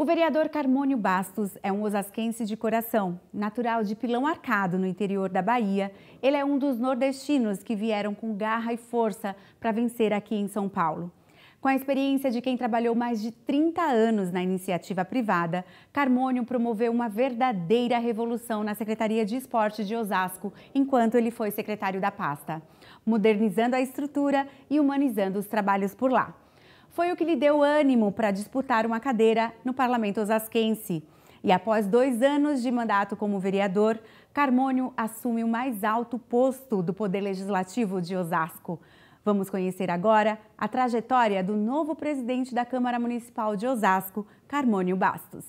O vereador Carmônio Bastos é um osasquense de coração, natural de Pilão Arcado, no interior da Bahia. Ele é um dos nordestinos que vieram com garra e força para vencer aqui em São Paulo. Com a experiência de quem trabalhou mais de 30 anos na iniciativa privada, Carmônio promoveu uma verdadeira revolução na Secretaria de Esporte de Osasco enquanto ele foi secretário da pasta, modernizando a estrutura e humanizando os trabalhos por lá foi o que lhe deu ânimo para disputar uma cadeira no parlamento osasquense. E após dois anos de mandato como vereador, Carmônio assume o mais alto posto do Poder Legislativo de Osasco. Vamos conhecer agora a trajetória do novo presidente da Câmara Municipal de Osasco, Carmônio Bastos.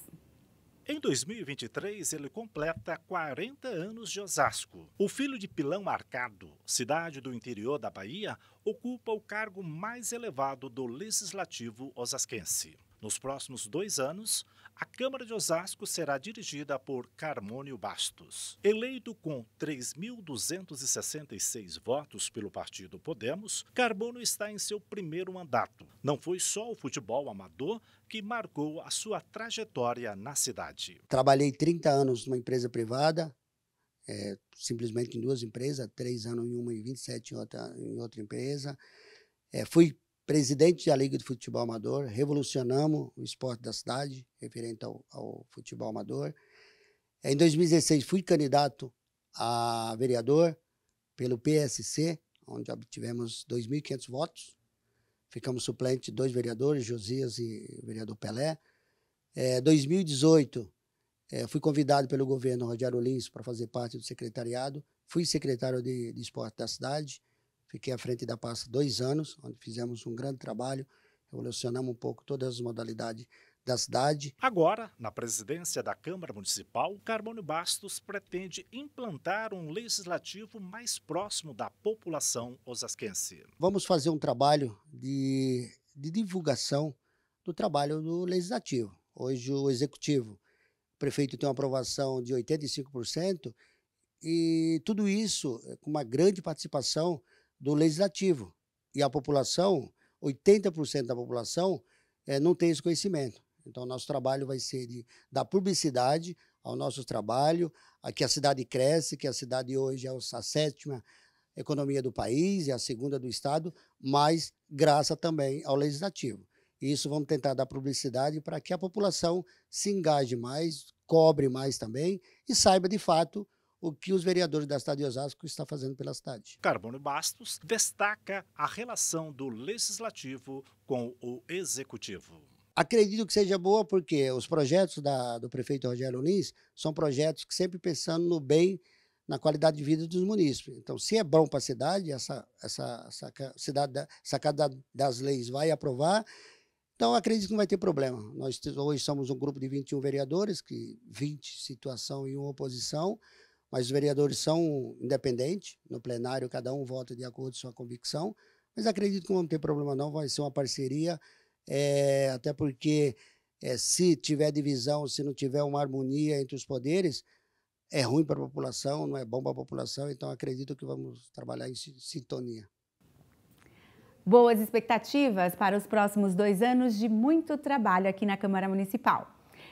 Em 2023, ele completa 40 anos de Osasco. O filho de Pilão Arcado, cidade do interior da Bahia, ocupa o cargo mais elevado do legislativo osasquense. Nos próximos dois anos, a Câmara de Osasco será dirigida por Carmônio Bastos. Eleito com 3.266 votos pelo partido Podemos, Carmônio está em seu primeiro mandato. Não foi só o futebol amador que marcou a sua trajetória na cidade. Trabalhei 30 anos numa empresa privada, é, simplesmente em duas empresas, três anos em uma e 27 em outra, em outra empresa. É, fui presidente da Liga de Futebol Amador, revolucionamos o esporte da cidade, referente ao, ao futebol amador. Em 2016, fui candidato a vereador pelo PSC, onde obtivemos 2.500 votos. Ficamos suplente dois vereadores, Josias e o vereador Pelé. É, 2018, é, fui convidado pelo governo Rogério Lins para fazer parte do secretariado. Fui secretário de, de esporte da cidade. Fiquei à frente da pasta dois anos, onde fizemos um grande trabalho, revolucionamos um pouco todas as modalidades da cidade. Agora, na presidência da Câmara Municipal, Carmônio Bastos pretende implantar um legislativo mais próximo da população osasquense. Vamos fazer um trabalho de, de divulgação do trabalho do legislativo. Hoje, o executivo, o prefeito tem uma aprovação de 85%, e tudo isso eh, com uma grande participação do legislativo. E a população, 80% da população, é, não tem esse conhecimento. Então, nosso trabalho vai ser de dar publicidade ao nosso trabalho, a que a cidade cresce, que a cidade hoje é a sétima economia do país e é a segunda do Estado, mas graças também ao Legislativo. E isso vamos tentar dar publicidade para que a população se engaje mais, cobre mais também e saiba de fato o que os vereadores da cidade de Osasco estão fazendo pela cidade. Carbono Bastos destaca a relação do legislativo com o executivo. Acredito que seja boa porque os projetos da, do prefeito Rogério Lins são projetos que sempre pensando no bem, na qualidade de vida dos munícipes. Então, se é bom para a cidade, essa, essa, essa cidade essa cada das leis vai aprovar, então, acredito que não vai ter problema. Nós hoje somos um grupo de 21 vereadores, que 20 situação e uma oposição mas os vereadores são independentes, no plenário cada um vota de acordo com sua convicção, mas acredito que não ter problema não, vai ser uma parceria, é, até porque é, se tiver divisão, se não tiver uma harmonia entre os poderes, é ruim para a população, não é bom para a população, então acredito que vamos trabalhar em sintonia. Boas expectativas para os próximos dois anos de muito trabalho aqui na Câmara Municipal.